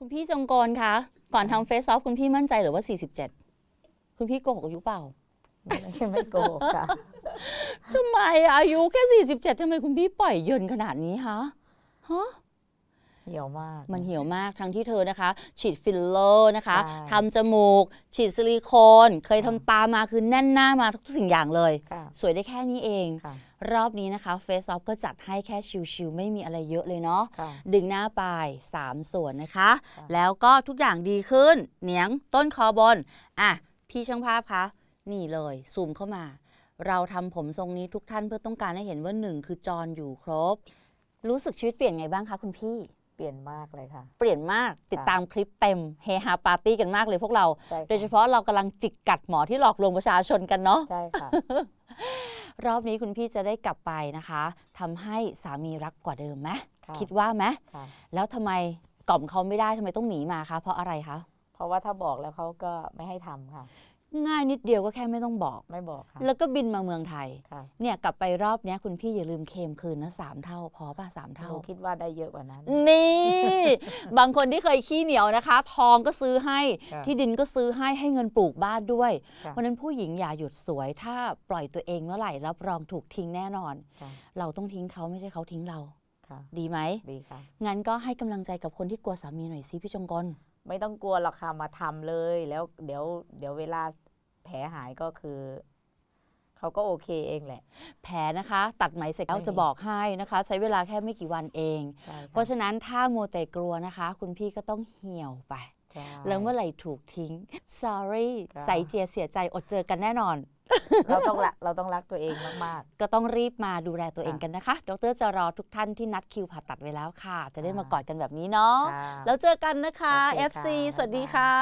คุณพี่จงกรคะ ก่อนทำเฟซออฟคุณพี่มั่นใจหรือว่า 47 คุณพี่โกหกอายุเปล่าไม่โกหกค่ะทำไมอายุแค่47ทำไมคุณพี่ปล่อยเยินขนาดนี้ฮะฮะเหี่ยวมากมันเหี่ยวมาก ทั้งที่เธอนะคะ ฉีดฟิลเลอร์นะคะทำจมูก ฉีดซิลิโคนเคยทำตามาคือแน่นหน้ามาทุกสิ่งอย่างเลย สวยได้แค่นี้เอง รอบนี้นะคะ เฟซออฟก็จัดให้แค่ชิวๆไม่มีอะไรเยอะเลยเนาะะดึงหน้าปาย3ส่วนนะคะะแล้วก็ทุกอย่างดีขึ้นเหนียงต้นคอบน อ่ะ พี่ช่างภาพคะ นี่เลยซูมเข้ามา เราทำผมทรงนี้ทุกท่านเพื่อต้องการให้เห็นว่าหนึ่งคือจอนอยู่ครบ รู้สึกชีวิตเปลี่ยนไงบ้างคะคุณพี่เปลี่ยนมากเลยค่ะเปลี่ยนมากติดตามคลิปเต็มเฮฮาปาร์ตี้กันมากเลยพวกเรา โดยเฉพาะเรากำลังจิกกัดหมอที่หลอกลวงประชาชนกันเนาะใช่ค่ะรอบนี้คุณพี่จะได้กลับไปนะคะทำให้สามีรักกว่าเดิมไหมคิดว่าไหมแล้วทำไมกล่อมเขาไม่ได้ทำไมต้องหนีมาคะเพราะอะไรคะเพราะว่าถ้าบอกแล้วเขาก็ไม่ให้ทำค่ะง่ายนิดเดียวก็แค่ไม่ต้องบอกไม่บอกค่ะแล้วก็บินมาเมืองไทย เนี่ย กลับไปรอบนี้คุณพี่อย่าลืมเคมคืนนะสามเท่า พอป่ะสามเท่าคิดว่าได้เยอะกว่านั้น นี่ บางคนที่เคยขี้เหนียวนะคะ ทองก็ซื้อให้ที่ดินก็ซื้อให้ให้เงินปลูกบ้านด้วย เพราะฉะนั้นผู้หญิงอย่าหยุดสวยถ้าปล่อยตัวเองเมื่อไหร่รับรองถูกทิ้งแน่นอน เราต้องทิ้งเขาไม่ใช่เขาทิ้งเราดีไหมดีค่ะงั้นก็ให้กำลังใจกับคนที่กลัวสามีหน่อยสิพี่จงกลไม่ต้องกลัวหรอกค่ะมาทำเลย แล้วเดี๋ยวเดี๋ยวเวลาแผลหายก็คือ เขาก็โอเคเองแหละ แผลนะคะ ตัดไหมเสร็จแล้วจะบอกให้นะคะ ใช้เวลาแค่ไม่กี่วันเอง เพราะฉะนั้นถ้าโมเตกลัวนะคะ คุณพี่ก็ต้องเหี่ยวไปแล้วเมื่อไหร่ถูกทิ้ง sorry ใส่เจียเสียใจอดเจอกันแน่นอนเราต้องละเราต้องรักตัวเองมาก ๆ ก็ต้องรีบมาดูแลตัวเองกันนะคะ ดรจะรอทุกท่านที่นัดคิวผ่าตัดไว้แล้วค่ะ จะได้มากอดกันแบบนี้เนาะ แล้วเจอกันนะคะะ FC สวัสดีค่ะ